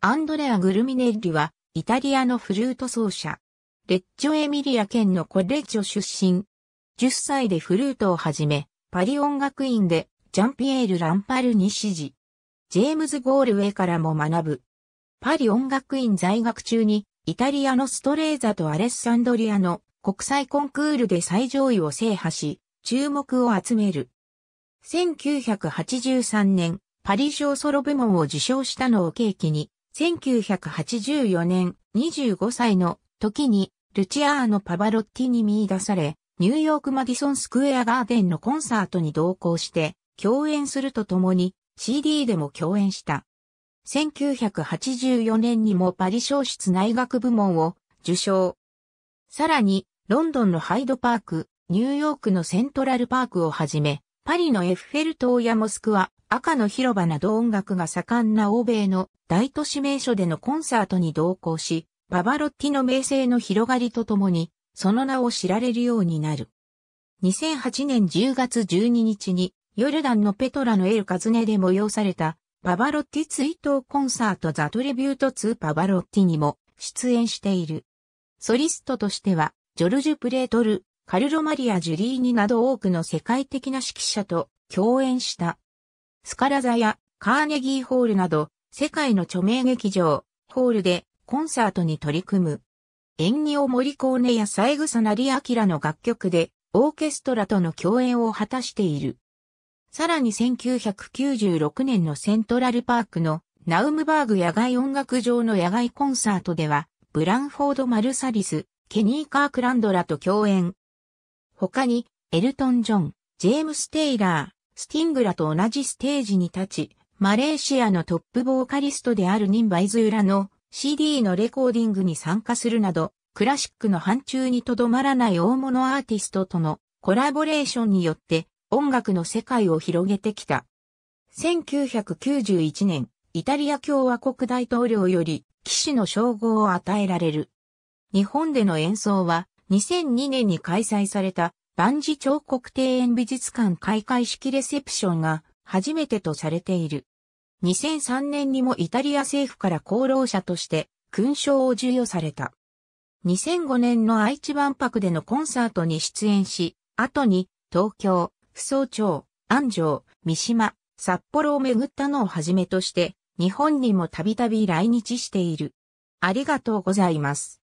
アンドレア・グルミネッリは、イタリアのフルート奏者。レッジョ・エミリア県のコレッジョ出身。10歳でフルートをはじめ、パリ音楽院で、ジャンピエール・ランパルに指示。ジェームズ・ゴールウェイからも学ぶ。パリ音楽院在学中に、イタリアのストレーザとアレッサンドリアの国際コンクールで最上位を制覇し、注目を集める。1983年、パリ賞ソロ部門を受賞したのを契機に、1984年25歳の時にルチアーノ・パバロッティに見出され、ニューヨークマディソンスクエアガーデンのコンサートに同行して共演するとともに CD でも共演した。1984年にもパリ小室内学部門を受賞。さらに、ロンドンのハイドパーク、ニューヨークのセントラルパークをはじめ、パリのエッフェル塔やモスクワ、赤の広場など音楽が盛んな欧米の大都市名所でのコンサートに同行し、パバロッティの名声の広がりとともに、その名を知られるようになる。2008年10月12日に、ヨルダンのペトラのエルカズネで催された、パバロッティ追悼コンサートザトリビュートツー・パバロッティにも出演している。ソリストとしては、ジョルジュ・プレートル、カルロ・マリア・ジュリーニなど多くの世界的な指揮者と共演した。スカラザやカーネギーホールなど、世界の著名劇場、ホールでコンサートに取り組む。演技を森コーネやササグナリアキラの楽曲でオーケストラとの共演を果たしている。さらに1996年のセントラルパークのナウムバーグ野外音楽場の野外コンサートでは、ブランフォード・マルサリス、ケニー・カークランドラと共演。他に、エルトン・ジョン、ジェームス・テイラー、スティングラと同じステージに立ち、マレーシアのトップボーカリストであるニンバイズーラの CD のレコーディングに参加するなど、クラシックの範疇にとどまらない大物アーティストとのコラボレーションによって音楽の世界を広げてきた。1991年、イタリア共和国大統領より騎士の称号を与えられる。日本での演奏は2002年に開催された万事彫刻庭園美術館開会式レセプションが初めてとされている。2003年にもイタリア政府から功労者として勲章を授与された。2005年の愛知万博でのコンサートに出演し、後に東京、扶桑町、安城、三島、札幌を巡ったのをはじめとして、日本にもたびたび来日している。ありがとうございます。